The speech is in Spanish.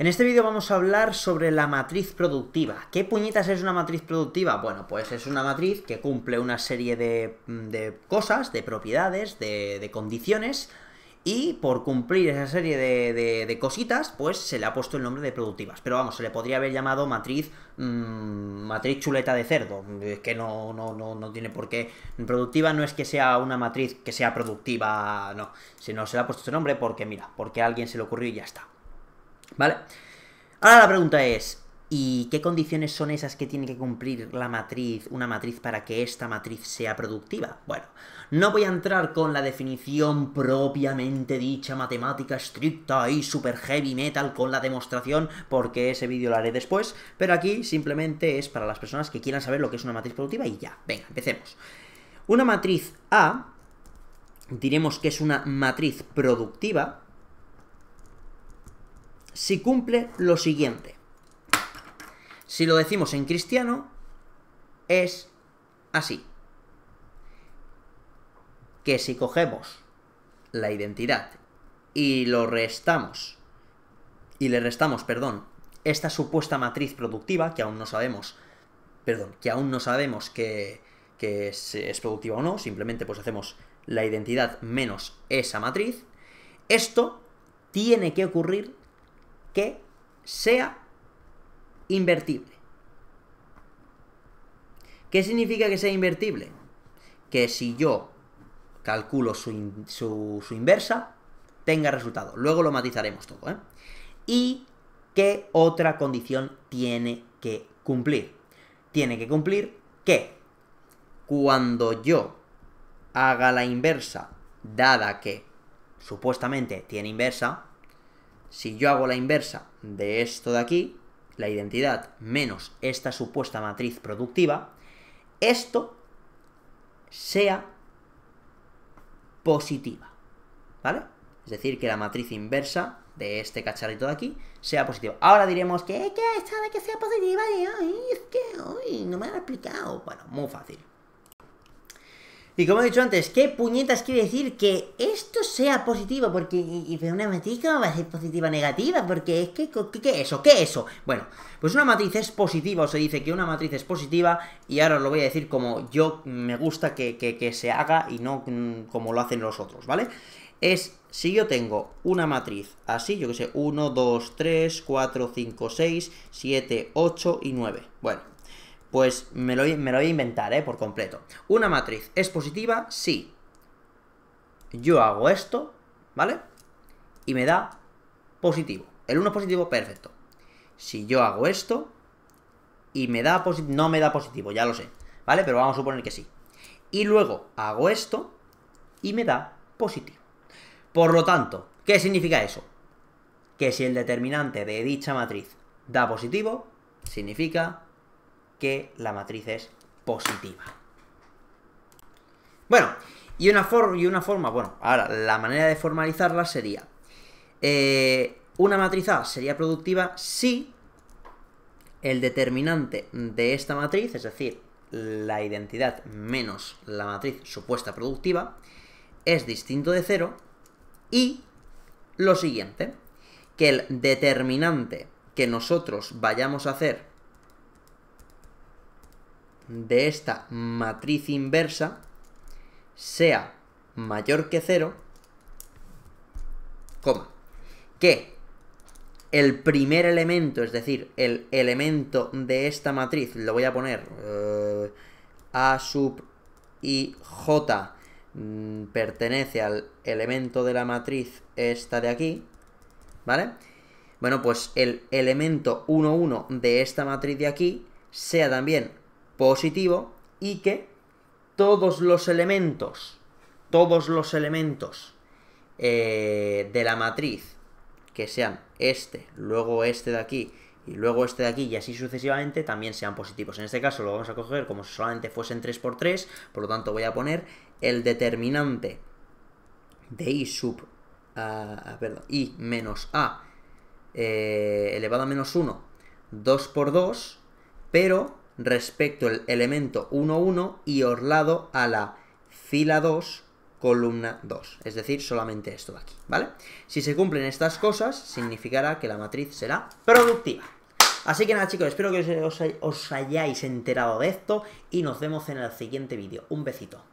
En este vídeo vamos a hablar sobre la matriz productiva. ¿Qué puñitas es una matriz productiva? Bueno, pues es una matriz que cumple una serie de, mm, cosas, de propiedades, de, condiciones, y por cumplir esa serie de, cositas, pues se le ha puesto el nombre de productivas. Pero vamos, se le podría haber llamado matriz mm, matriz chuleta de cerdo, que no, no, tiene por qué. Productiva no es que sea una matriz que sea productiva, no, sino se le ha puesto ese nombre porque, mira, porque a alguien se le ocurrió y ya está. ¿Vale? Ahora la pregunta es, ¿y qué condiciones son esas que tiene que cumplir la matriz, una matriz para que esta matriz sea productiva? Bueno, no voy a entrar con la definición propiamente dicha, matemática estricta y super heavy metal con la demostración, porque ese vídeo lo haré después, pero aquí simplemente es para las personas que quieran saber lo que es una matriz productiva y ya. Venga, empecemos. Una matriz A diremos que es una matriz productiva, si cumple lo siguiente. Si lo decimos en cristiano, es así. Que si cogemos la identidad y lo restamos, y le restamos, perdón, esta supuesta matriz productiva, que aún no sabemos, perdón, que aún no sabemos que, es, es productiva o no, simplemente pues hacemos la identidad menos esa matriz, esto tiene que ocurrir que sea invertible. ¿Qué significa que sea invertible? Que si yo calculo su, inversa, tenga resultado. Luego lo matizaremos todo. ¿eh? ¿Y qué otra condición tiene que cumplir? Tiene que cumplir que cuando yo haga la inversa, dada que supuestamente tiene inversa, si yo hago la inversa de esto de aquí, la identidad menos esta supuesta matriz productiva, esto sea positiva, ¿vale? Es decir, que la matriz inversa de este cacharrito de aquí sea positiva. Ahora diremos que, que esta de que sea positiva, y, es que no me ha explicado. Bueno, muy fácil. Y como he dicho antes, ¿qué puñetas quiere decir que esto sea positivo? Porque, una matriz, ¿cómo va a ser positiva o negativa? Porque es que, ¿qué eso? ¿Qué eso? Bueno, pues una matriz es positiva, o se dice que una matriz es positiva, y ahora os lo voy a decir como yo me gusta que, que se haga y no mm, como lo hacen los otros, ¿vale? Es, si yo tengo una matriz así, yo que sé, 1, 2, 3, 4, 5, 6, 7, 8 y 9. Bueno, pues me lo, voy a inventar, ¿eh? Por completo. Una matriz es positiva si yo hago esto, ¿vale? Y me da positivo. El 1 es positivo, perfecto. Si yo hago esto y me da no me da positivo, ya lo sé, ¿vale? Pero vamos a suponer que sí. Y luego hago esto y me da positivo. Por lo tanto, ¿qué significa eso? Que si el determinante de dicha matriz da positivo, significa que la matriz es positiva. Bueno, y una, y una forma, bueno, ahora la manera de formalizarla sería, eh, una matriz A sería productiva si el determinante de esta matriz, es decir, la identidad menos la matriz supuesta productiva, es distinto de cero y lo siguiente, que el determinante que nosotros vayamos a hacer de esta matriz inversa sea mayor que 0, que el primer elemento, es decir, el elemento de esta matriz, lo voy a poner eh, A sub ij, j mm, pertenece al elemento de la matriz esta de aquí, ¿vale? Bueno, pues el elemento 1,1 de esta matriz de aquí sea también positivo y que todos los elementos, todos los elementos eh, de la matriz, que sean este, luego este de aquí y luego este de aquí y así sucesivamente, también sean positivos. En este caso lo vamos a coger como si solamente fuesen 3x3, por lo tanto voy a poner el determinante de i sub, i menos a eh, elevado a menos 1, 2 por 2, pero respecto al elemento 1,1 y orlado a la fila 2, columna 2. Es decir, solamente esto de aquí, ¿vale? Si se cumplen estas cosas, significará que la matriz será productiva. Así que nada chicos, espero que os hayáis enterado de esto y nos vemos en el siguiente vídeo. Un besito.